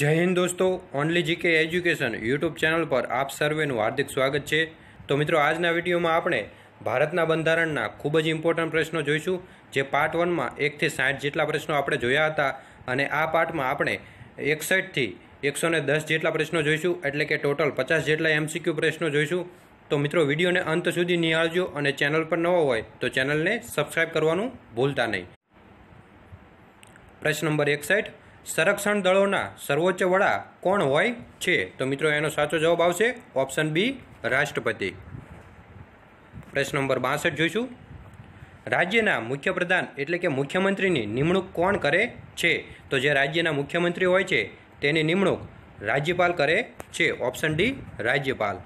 જય હિન્દ દોસ્તો only GK education YouTube channel પર આપ સર્વેનું હાર્દિક સ્વાગત છે તો મિત્રો આજના વિડીયોમાં આપણે ભારતના બંધારણના ખૂબ જ ઇમ્પોર્ટન્ટ પ્રશ્નો જોઈશું જે પાર્ટ વનમાં એકથી સાઠ જેટલા પ્રશ્નો આપણે જોયા હતા અને આ પાર્ટમાં આપણે એકસઠથી એકસો ને દસ જેટલા પ્રશ્નો જોઈશું એટલે કે ટોટલ પચાસ જેટલા એમસીક્યુ પ્રશ્નો જોઈશું તો મિત્રો વિડીયોને અંત સુધી નિહાળજો અને ચેનલ પર નવો હોય તો ચેનલને સબસ્ક્રાઈબ કરવાનું ભૂલતા નહીં પ્રશ્ન નંબર એકસઠ સંરક્ષણ દળોના સર્વોચ્ચ વડા કોણ હોય છે તો મિત્રો એનો સાચો જવાબ આવશે ઓપ્શન બી રાષ્ટ્રપતિ પ્રશ્ન નંબર બાસઠ જોઈશું રાજ્યના મુખ્યપ્રધાન એટલે કે મુખ્યમંત્રીની નિમણૂક કોણ કરે છે તો જે રાજ્યના મુખ્યમંત્રી હોય છે તેની નિમણૂક રાજ્યપાલ કરે છે ઓપ્શન ડી રાજ્યપાલ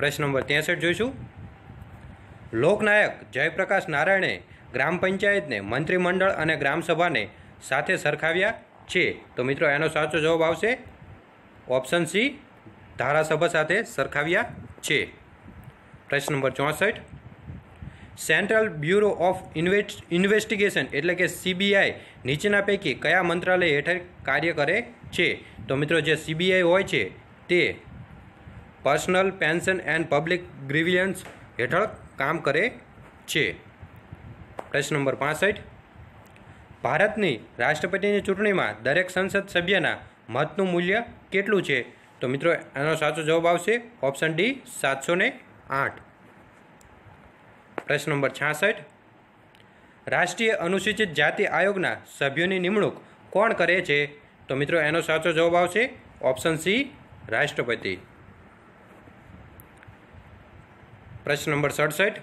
પ્રશ્ન નંબર ત્રેસઠ જોઈશું લોકનાયક જયપ્રકાશ નારાયણે ગ્રામ પંચાયતને મંત્રીમંડળ અને ગ્રામસભાને સાથે સરખાવ્યા છે તો મિત્રો એનો સાચો જવાબ આવશે ઓપ્શન સી ધારાસભા સાથે સરખાવ્યા છે પ્રશ્ન નંબર ચોસઠ સેન્ટ્રલ બ્યુરો ઓફ ઇન્વેસ્ટિગેશન એટલે કે સીબીઆઈ નીચેના પૈકી કયા મંત્રાલય હેઠળ કાર્ય કરે છે તો મિત્રો જે સીબીઆઈ હોય છે તે personal pension and public grievance હેઠળ કામ કરે છે પ્રશ્ન નંબર પાસઠ ભારતની રાષ્ટ્રપતિની ચૂંટણીમાં દરેક સંસદ સભ્યના મતનું મૂલ્ય કેટલું છે તો મિત્રો એનો સાચો જવાબ આવશે ઓપ્શન ડી સાતસો ને આઠ પ્રશ્ન નંબર છાસઠ રાષ્ટ્રીય અનુસૂચિત જાતિ આયોગના સભ્યોની નિમણૂક કોણ કરે છે તો મિત્રો એનો સાચો જવાબ આવશે ઓપ્શન સી રાષ્ટ્રપતિ પ્રશ્ન નંબર સડસઠ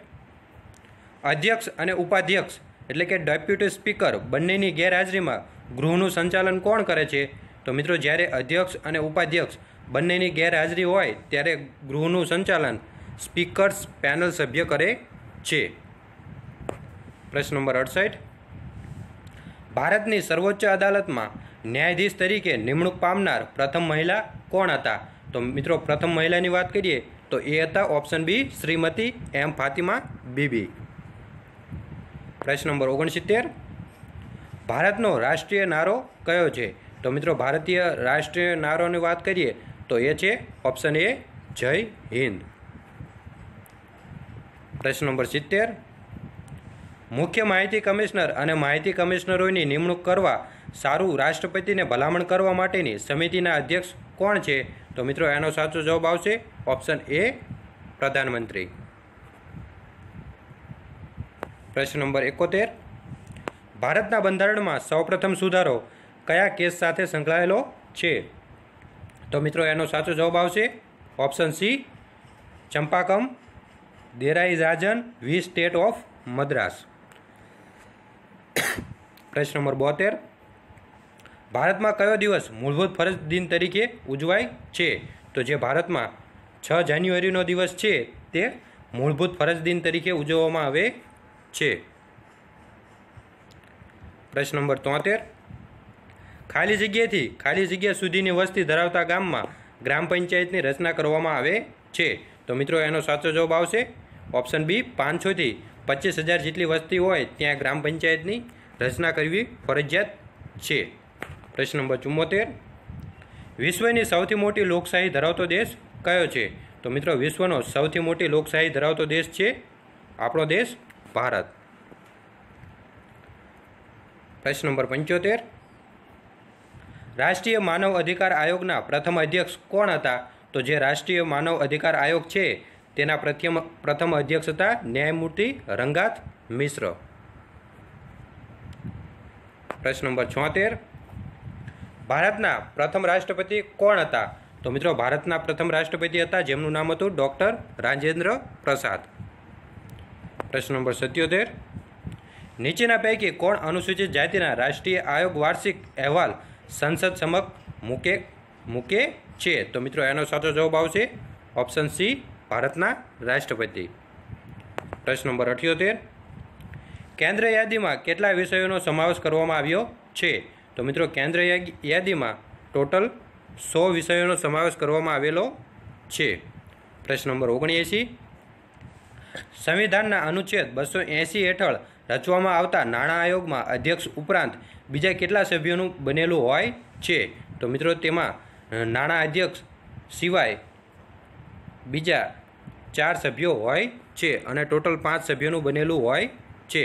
અધ્યક્ષ અને ઉપાધ્યક્ષ એટલે કે ડેપ્યુટી સ્પીકર બંનેની ગેરહાજરીમાં ગૃહનું સંચાલન કોણ કરે છે તો મિત્રો જ્યારે અધ્યક્ષ અને ઉપાધ્યક્ષ બંનેની ગેરહાજરી હોય ત્યારે ગૃહનું સંચાલન સ્પીકર્સ પેનલ સભ્ય કરે છે પ્રશ્ન નંબર અડસઠ ભારતની સર્વોચ્ચ અદાલતમાં ન્યાયાધીશ તરીકે નિમણૂક પામનાર પ્રથમ મહિલા કોણ હતા તો મિત્રો પ્રથમ મહિલાની વાત કરીએ તો એ હતા option B Shrimati M Fatima Beevi પ્રશ્ન નંબર ઓગણસિત્તેર ભારતનો રાષ્ટ્રીય નારો કયો છે તો મિત્રો ભારતીય રાષ્ટ્રીય નારોની વાત કરીએ તો એ છે ઓપ્શન એ જય હિન્દ પ્રશ્ન નંબર સિત્તેર મુખ્ય માહિતી કમિશનર અને માહિતી કમિશનરોની નિમણૂક કરવા સારું રાષ્ટ્રપતિને ભલામણ કરવા માટેની સમિતિના અધ્યક્ષ કોણ છે તો મિત્રો એનો સાચો જવાબ આવશે ઓપ્શન એ પ્રધાનમંત્રી પ્રશ્ન નંબર એકોતેર ભારતના બંધારણમાં સૌપ્રથમ સુધારો કયા કેસ સાથે સંકળાયેલો છે તો મિત્રો એનો સાચો જવાબ આવશે option C Champakam Dorairajan v state of Madras પ્રશ્ન નંબર બોતેર ભારતમાં કયો દિવસ મૂળભૂત ફરજ દિન તરીકે ઉજવાય છે તો જે ભારતમાં છ જાન્યુઆરીનો દિવસ છે તે મૂળભૂત ફરજ દિન તરીકે ઉજવવામાં આવે છે પ્રશ્ન નંબર તોતેર ખાલી જગ્યાથી ખાલી જગ્યા સુધીની વસ્તી ધરાવતા ગામમાં ગ્રામ પંચાયતની રચના કરવામાં આવે છે તો મિત્રો એનો સાચો જવાબ આવશે ઓપ્શન બી પાંચસોથી પચીસ હજાર જેટલી વસ્તી હોય ત્યાં ગ્રામ પંચાયતની રચના કરવી ફરજિયાત છે પ્રશ્ન નંબર ચુમ્મોતેર વિશ્વની સૌથી મોટી લોકશાહી ધરાવતો દેશ કયો છે તો મિત્રો વિશ્વનો સૌથી મોટી લોકશાહી ધરાવતો દેશ છે આપણો દેશ ભારત પ્રશ્ન નંબર પંચોતેર રાષ્ટ્રીય માનવ અધિકાર આયોગના પ્રથમ અધ્યક્ષ કોણ હતા તો જે રાષ્ટ્રીય માનવ અધિકાર આયોગ છે તેના પ્રથમ પ્રથમ અધ્યક્ષ હતા ન્યાયમૂર્તિ રંગાથ મિશ્ર પ્રશ્ન નંબર છોતેર ભારતના પ્રથમ રાષ્ટ્રપતિ કોણ હતા તો મિત્રો ભારતના પ્રથમ રાષ્ટ્રપતિ હતા જેમનું નામ હતું ડૉક્ટર રાજેન્દ્ર પ્રસાદ પ્રશ્ન નંબર સત્યોતેર નીચેના પૈકી કોણ અનુસૂચિત જાતિના રાષ્ટ્રીય આયોગ વાર્ષિક અહેવાલ સંસદ સમક્ષ મૂકે મૂકે છે તો મિત્રો એનો સાચો જવાબ આવશે ઓપ્શન સી ભારતના રાષ્ટ્રપતિ પ્રશ્ન નંબર અઠ્યોતેર કેન્દ્ર યાદીમાં કેટલા વિષયોનો સમાવેશ કરવામાં આવ્યો છે તો મિત્રો કેન્દ્ર યાદીમાં ટોટલ સો વિષયોનો સમાવેશ કરવામાં આવેલો છે પ્રશ્ન નંબર ઓગણએંશી સંવિધાનના અનુચ્છેદ બસો એંસી હેઠળ રચવામાં આવતા નાણાં આયોગમાં અધ્યક્ષ ઉપરાંત બીજા કેટલા સભ્યોનું બનેલું હોય છે તો મિત્રો તેમાં નાણાં અધ્યક્ષ સિવાય બીજા ચાર સભ્યો હોય છે અને ટોટલ પાંચ સભ્યોનું બનેલું હોય છે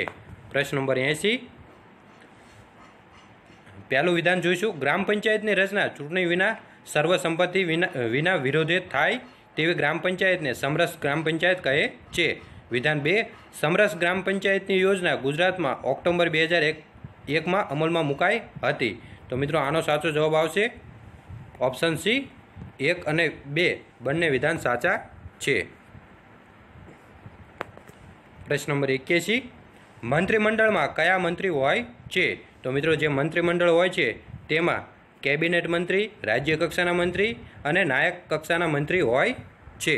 પ્રશ્ન નંબર એંસી પહેલું વિધાન જોઈશું ગ્રામ પંચાયતની રચના ચૂંટણી વિના સર્વસંમતિ વિના વિના વિરોધે થાય તેવી ગ્રામ પંચાયતને સમરસ ગ્રામ પંચાયત કહે છે વિધાન બે સમરસ ગ્રામ પંચાયતની યોજના ગુજરાતમાં ઓક્ટોબર બે હજાર એક એકમાં અમલમાં મુકાઈ હતી તો મિત્રો આનો સાચો જવાબ આવશે ઓપ્શન સી એક અને બે બંને વિધાન સાચા છે પ્રશ્ન નંબર એક્યાસી મંત્રીમંડળમાં કયા મંત્રી હોય છે તો મિત્રો જે મંત્રીમંડળ હોય છે તેમાં કેબિનેટ મંત્રી રાજ્ય કક્ષાના મંત્રી અને નાયક કક્ષાના મંત્રી હોય છે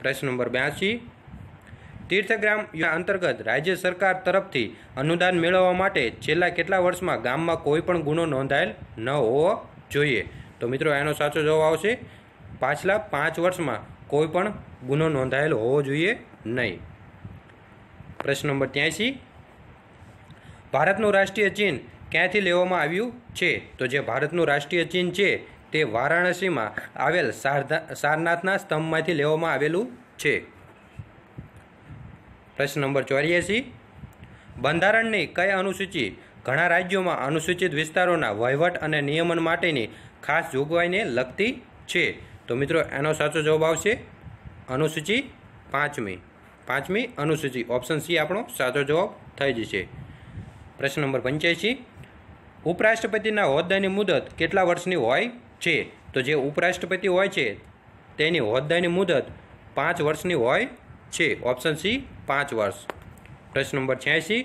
પ્રશ્ન નંબર બ્યાસી તીર્થગ્રામ અંતર્ગત રાજ્ય સરકાર તરફથી અનુદાન મેળવવા માટે છેલ્લા કેટલા વર્ષમાં ગામમાં કોઈ પણ ગુનો નોંધાયેલ ન હોવો જોઈએ તો મિત્રો એનો સાચો જવાબ આવશે પાછલા પાંચ વર્ષમાં કોઈ પણ ગુનો નોંધાયેલ હોવો જોઈએ નહીં પ્રશ્ન નંબર ત્યાંસી ભારતનું રાષ્ટ્રીય ચિહ્ન ક્યાંથી લેવામાં આવ્યું છે તો જે ભારતનું રાષ્ટ્રીય ચિહ્ન છે તે વારાણસીમાં આવેલ સારધા સારનાથના સ્તંભમાંથી લેવામાં આવેલું છે પ્રશ્ન નંબર ચોર્યાસી બંધારણની કઈ અનુસૂચિ ઘણા રાજ્યોમાં અનુસૂચિત વિસ્તારોના વહીવટ અને નિયમન માટેની ખાસ જોગવાઈને લગતી છે તો મિત્રો એનો સાચો જવાબ આવશે અનુસૂચિ પાંચમી પાંચમી અનુસૂચિ ઓપ્શન સી આપણો સાચો જવાબ થઈ જશે પ્રશ્ન નંબર પંચ્યાસી ઉપરાષ્ટ્રપતિના હોદ્દાની મુદત કેટલા વર્ષની હોય છે તો જે ઉપરાષ્ટ્રપતિ હોય છે તેની હોદ્દાની મુદત પાંચ વર્ષની હોય છે ઓપ્શન સી પાંચ વર્ષ પ્રશ્ન નંબર છ્યાસી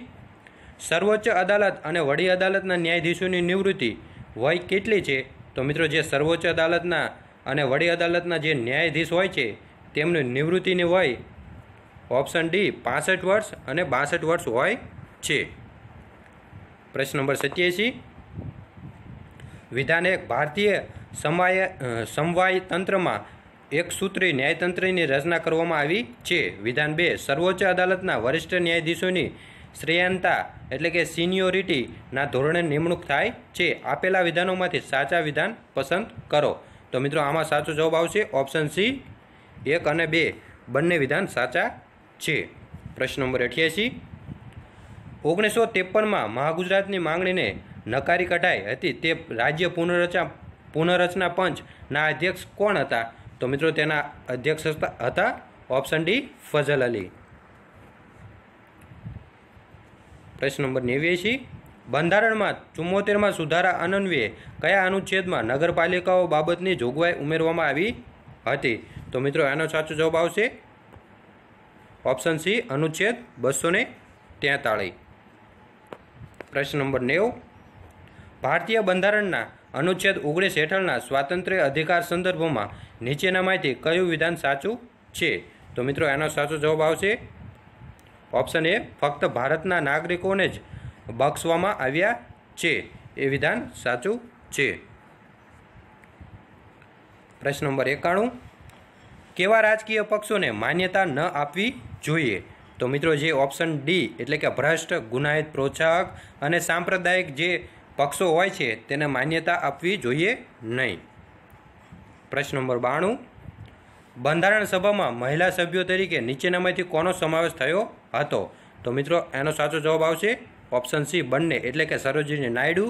સર્વોચ્ચ અદાલત અને વડી અદાલતના ન્યાયાધીશોની નિવૃત્તિ વય કેટલી છે તો મિત્રો જે સર્વોચ્ચ અદાલતના અને વડી અદાલતના જે ન્યાયાધીશ હોય છે તેમની નિવૃત્તિની વય ઓપ્શન ડી પાસઠ વર્ષ અને બાસઠ વર્ષ હોય છે પ્રશ્ન નંબર સત્યાસી વિધાન એક ભારતીય સમય સમવાય તંત્રમાં એક સૂત્રી ન્યાયતંત્રની રચના કરવામાં આવી છે વિધાન બે સર્વોચ્ચ અદાલતના વરિષ્ઠ ન્યાયાધીશોની શ્રેયાંતા એટલે કે સિનિયોરિટીના ધોરણે નિમણૂક થાય છે આપેલા વિધાનોમાંથી સાચા વિધાન પસંદ કરો તો મિત્રો આમાં સાચો જવાબ આવશે ઓપ્શન સી એક અને બે બંને વિધાન સાચા છે પ્રશ્ન નંબર અઠ્યાસી ઓગણીસો ત્રેપનમાં મહાગુજરાતની માંગણીને નકારી કઢાઈ હતી તે રાજ્ય પુનરચના પુનઃરચના પંચના અધ્યક્ષ કોણ હતા તો મિત્રો તેના અધ્યક્ષ હતા ઓપ્શન ડી ફઝલ અલી પ્રશ્ન નંબર નેવ્યાસી બંધારણમાં ચુમ્મોતેરમાં સુધારા અનન્વયે કયા અનુચ્છેદમાં નગરપાલિકાઓ બાબતની જોગવાઈ ઉમેરવામાં આવી હતી તો મિત્રો એનો સાચો જવાબ આવશે ઓપ્શન સી અનુચ્છેદ બસો ને પ્રશ્ન નંબર નેવું ભારતીય બંધારણના અનુચ્છેદ ઓગણીસ હેઠળના સ્વાતંત્ર્ય અધિકાર સંદર્ભોમાં નીચેનામાંથી કયું વિધાન સાચું છે તો મિત્રો એનો સાચો જવાબ આવશે ઓપ્શન એ ફક્ત ભારતના નાગરિકોને જ બક્ષવામાં આવ્યા છે એ વિધાન સાચું છે પ્રશ્ન નંબર એકાણું કેવા રાજકીય પક્ષોને માન્યતા ન આપવી જોઈએ તો મિત્રો જે ઓપ્શન ડી એટલે કે ભ્રષ્ટ ગુનાહિત પ્રોત્સાહક અને સાંપ્રદાયિક જે પક્ષો હોય છે તેને માન્યતા આપવી જોઈએ નહીં પ્રશ્ન નંબર બાણું બંધારણ સભામાં મહિલા સભ્યો તરીકે નીચેનામાંથી કોનો સમાવેશ થયો હતો તો મિત્રો એનો સાચો જવાબ આવશે ઓપ્શન સી બંને એટલે કે સરોજીની નાયડુ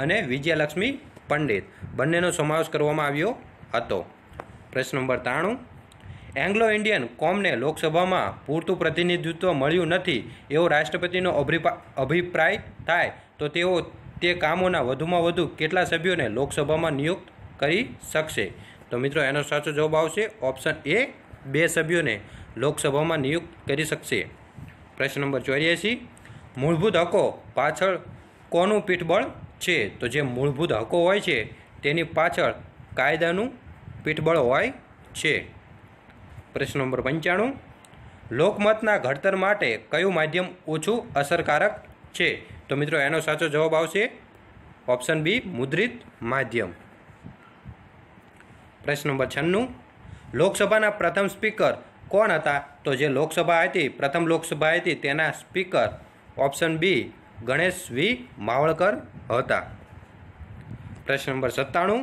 અને વિજયાલક્ષ્મી પંડિત બંનેનો સમાવેશ કરવામાં આવ્યો હતો પ્રશ્ન નંબર ત્રાણું એંગ્લો ઇન્ડિયન કોમને લોકસભામાં પૂરતું પ્રતિનિધિત્વ મળ્યું નથી એવો રાષ્ટ્રપતિનો અભિપ્રાય થાય તો તેઓ તે કામોના વધુમાં વધુ કેટલા સભ્યોને લોકસભામાં નિયુક્ત કરી શકશે તો મિત્રો એનો સાચો જવાબ આવશે ઓપ્શન એ બે સભ્યોને લોકસભામાં નિયુક્ત કરી શકશે પ્રશ્ન નંબર ચોર્યાસી મૂળભૂત હકો પાછળ કોનું પીઠબળ છે તો જે મૂળભૂત હકો હોય છે તેની પાછળ કાયદાનું પીઠબળ હોય છે પ્રશ્ન નંબર પંચાણું લોકમતના ઘડતર માટે કયું માધ્યમ ઓછું અસરકારક છે તો મિત્રો એનો સાચો જવાબ આવશે ઓપ્શન બી મુદ્રિત માધ્યમ પ્રશ્ન નંબર છન્નું લોકસભાના પ્રથમ સ્પીકર કોણ હતા તો જે લોકસભા હતી પ્રથમ લોકસભા હતી તેના speaker option B Ganesh V Mavalankar હતા પ્રશ્ન નંબર સત્તાણું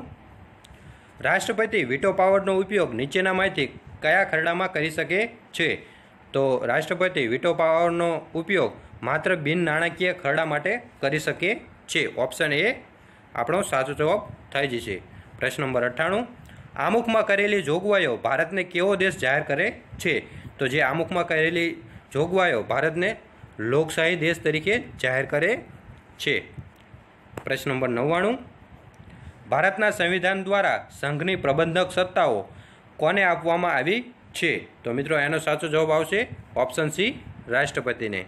રાષ્ટ્રપતિ વિટો પાવરનો ઉપયોગ નીચેના માહિતી કયા ખરડામાં કરી શકે છે તો રાષ્ટ્રપતિ વિટો પાવરનો ઉપયોગ માત્ર બિન નાણાકીય ખરડા માટે કરી શકે છે ઓપ્શન એ આપણો સાચો જવાબ થઈ જશે પ્રશ્ન નંબર અઠ્ઠાણું આમુખમાં કરેલી જોગવાઈઓ ભારતને કેવો દેશ જાહેર કરે છે તો જે આમુખમાં કરેલી જોગવાઈઓ ભારતને લોકશાહી દેશ તરીકે જાહેર કરે છે પ્રશ્ન નંબર નવ્વાણું ભારતના સંવિધાન દ્વારા સંઘની પ્રબંધક સત્તાઓ કોને આપવામાં આવી છે તો મિત્રો એનો સાચો જવાબ આવશે ઓપ્શન સી રાષ્ટ્રપતિને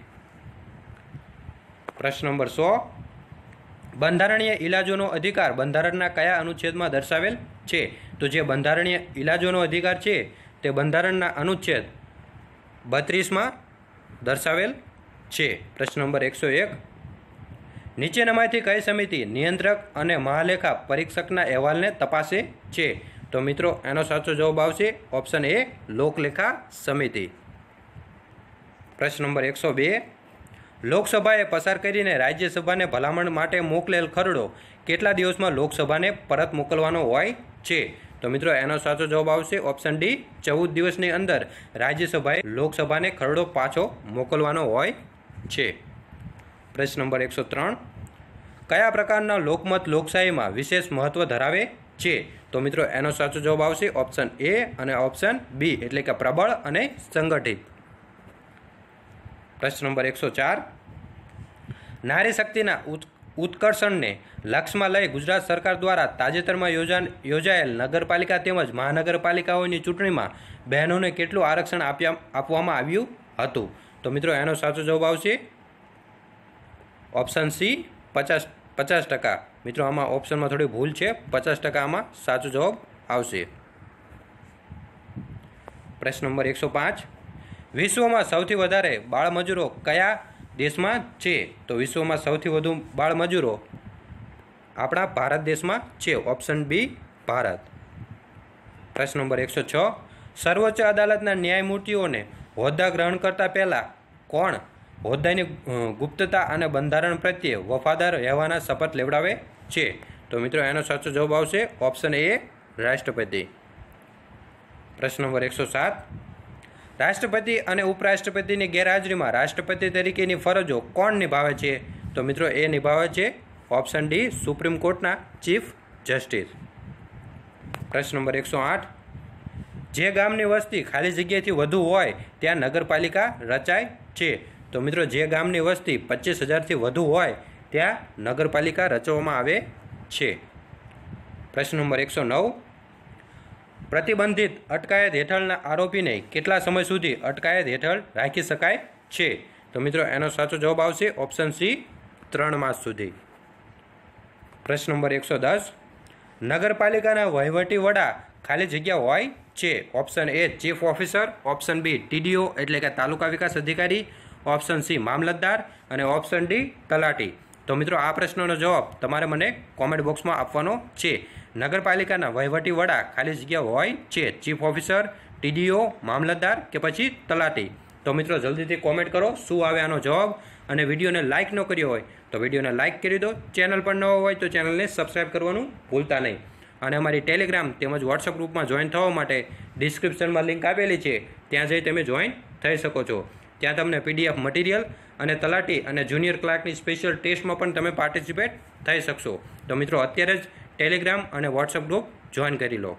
પ્રશ્ન નંબર સો બંધારણીય ઇલાજોનો અધિકાર બંધારણના કયા અનુચ્છેદમાં દર્શાવેલ છે તો જે બંધારણીય ઇલાજોનો અધિકાર છે તે બંધારણના અનુચ્છેદ બત્રીસમાં દર્શાવેલ છે પ્રશ્ન નંબર એકસો એક નીચેનામાંથી કઈ સમિતિ નિયંત્રક અને મહાલેખા પરીક્ષકના અહેવાલને તપાસે છે તો મિત્રો એનો સાચો જવાબ આવશે ઓપ્શન એ લોકલેખા સમિતિ પ્રશ્ન નંબર એકસો બે લોકસભાએ પસાર કરીને રાજ્યસભાને ભલામણ માટે મોકલેલ ખરડો કેટલા દિવસમાં લોકસભાને પરત મોકલવાનો હોય છે તો મિત્રો એનો સાચો જવાબ આવશે ઓપ્શન ડી ચૌદ દિવસની અંદર રાજ્યસભાએ લોકસભાને ખરડો પાછો મોકલવાનો હોય છે પ્રશ્ન નંબર એકસો ત્રણ કયા પ્રકારના લોકમત લોકશાહીમાં વિશેષ મહત્ત્વ ધરાવે છે તો મિત્રો એનો સાચો જવાબ આવશે ઓપ્શન એ અને ઓપ્શન બી એટલે કે પ્રબળ અને સંગઠિત પ્રશ્ન નંબર એકસો ચાર નારી શક્તિના ઉત્કર્ષણને લક્ષમાં લઈ ગુજરાત સરકાર દ્વારા તાજેતરમાં યોજા યોજાયેલ નગરપાલિકા તેમજ મહાનગરપાલિકાઓની ચૂંટણીમાં બહેનોને કેટલું આરક્ષણ આપ્યા આપવામાં આવ્યું હતું તો મિત્રો એનો સાચો જવાબ આવશે ઓપ્શન સી પચાસ પચાસ ટકા મિત્રો આમાં ઓપ્શનમાં થોડી ભૂલ છે પચાસ ટકા આમાં સાચો જવાબ આવશે પ્રશ્ન નંબર એકસો પાંચ વિશ્વમાં સૌથી વધારે બાળમજૂરો કયા દેશમાં છે તો વિશ્વમાં સૌથી વધુ બાળમજૂરો આપણા ભારત દેશમાં છે ઓપ્શન બી ભારત પ્રશ્ન નંબર એકસો છ સર્વોચ્ચ અદાલતના ન્યાયમૂર્તિઓને હોદ્દા ગ્રહણ કરતા પહેલાં કોણ હોદ્દાની ગુપ્તતા અને બંધારણ પ્રત્યે વફાદાર રહેવાના શપથ લેવડાવે છે તો મિત્રો એનો સાચો જવાબ આવશે ઓપ્શન એ રાષ્ટ્રપતિ પ્રશ્ન નંબર એકસો સાત રાષ્ટ્રપતિ અને ઉપરાષ્ટ્રપતિની ગેરહાજરીમાં રાષ્ટ્રપતિ તરીકેની ફરજો કોણ નિભાવે છે તો મિત્રો એ નિભાવે છે ઓપ્શન ડી સુપ્રીમ કોર્ટના ચીફ જસ્ટિસ પ્રશ્ન નંબર એકસો આઠ જે ગામની વસ્તી ખાલી જગ્યાથી વધુ હોય ત્યાં નગરપાલિકા રચાય છે તો મિત્રો જે ગામની વસ્તી પચીસ હજારથી વધુ હોય ત્યાં નગરપાલિકા રચવામાં આવે છે પ્રશ્ન નંબર એકસો નવ પ્રતિબંધિત અટકાયત હેઠળના આરોપીને કેટલા સમય સુધી અટકાયત હેઠળ રાખી શકાય છે તો મિત્રો એનો સાચો જવાબ આવશે ઓપ્શન સી ત્રણ માસ સુધી પ્રશ્ન નંબર એકસો દસ નગરપાલિકાના વહીવટી વડા ખાલી જગ્યા હોય છે option A chief officer option B TDO એટલે કે તાલુકા વિકાસ અધિકારી ઓપ્શન સી મામલતદાર અને ઓપ્શન ડી તલાટી તો મિત્રો આ પ્રશ્નનો જવાબ તમારે મને કોમેન્ટ બોક્સમાં આપવાનો છે નગરપાલિકાના વહીવટી વડા ખાલી જગ્યા હોય છે ચીફ ઓફિસર ટીડીઓ મામલતદાર કે પછી તલાટી તો મિત્રો જલ્દીથી કોમેન્ટ કરો શું આવે આનો જવાબ અને વિડીયોને લાઇક ન કર્યો હોય તો વિડીયોને લાઇક કરી દો ચેનલ પણ ન હોય તો ચેનલને સબસ્ક્રાઈબ કરવાનું ભૂલતા નહીં અને અમારી ટેલિગ્રામ તેમજ વોટ્સઅપ ગ્રુપમાં જોઈન થવા માટે ડિસ્ક્રિપ્શનમાં લિંક આપેલી છે ત્યાં જઈ તમે જોઈન થઈ શકો છો ત્યાં તમને પીડીએફ મટીરિયલ અને તલાટી અને જુનિયર ક્લાર્કની સ્પેશિયલ ટેસ્ટમાં પણ તમે પાર્ટિસિપેટ થઈ શકશો તો મિત્રો અત્યારે જ ટેલિગ્રામ અને વોટ્સઅપ ગ્રુપ જોઈન કરી લો